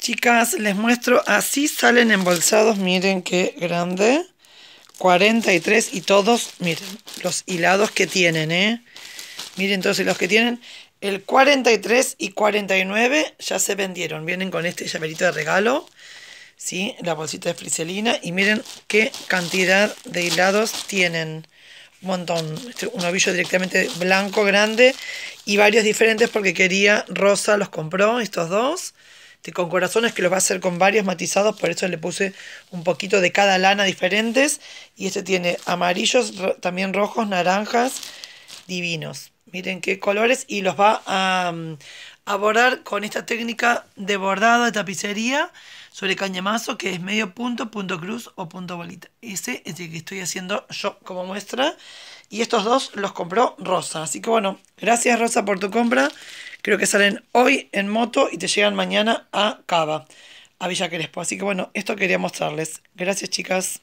Chicas, les muestro, así salen embolsados, miren qué grande. 43 y todos, miren, los hilados que tienen, ¿eh? Miren entonces los que tienen. El 43 y 49 ya se vendieron. Vienen con este llaverito de regalo, ¿sí? La bolsita de friselina. Y miren qué cantidad de hilados tienen. Un montón. Este, un ovillo directamente blanco grande y varios diferentes porque quería Rosa los compró, estos dos con corazones que los va a hacer con varios matizados, por eso le puse un poquito de cada lana diferentes. Y este tiene amarillos, también rojos, naranjas, divinos. Miren qué colores y los va a, mm, bordar con esta técnica de bordado de tapicería sobre cañamazo que es medio punto, punto cruz o punto bolita. Ese es el que estoy haciendo yo como muestra. Y estos dos los compró Rosa. Así que bueno, gracias Rosa por tu compra. Creo que salen hoy en moto y te llegan mañana a Cava, a Villa Crespo. Así que bueno, esto quería mostrarles. Gracias chicas.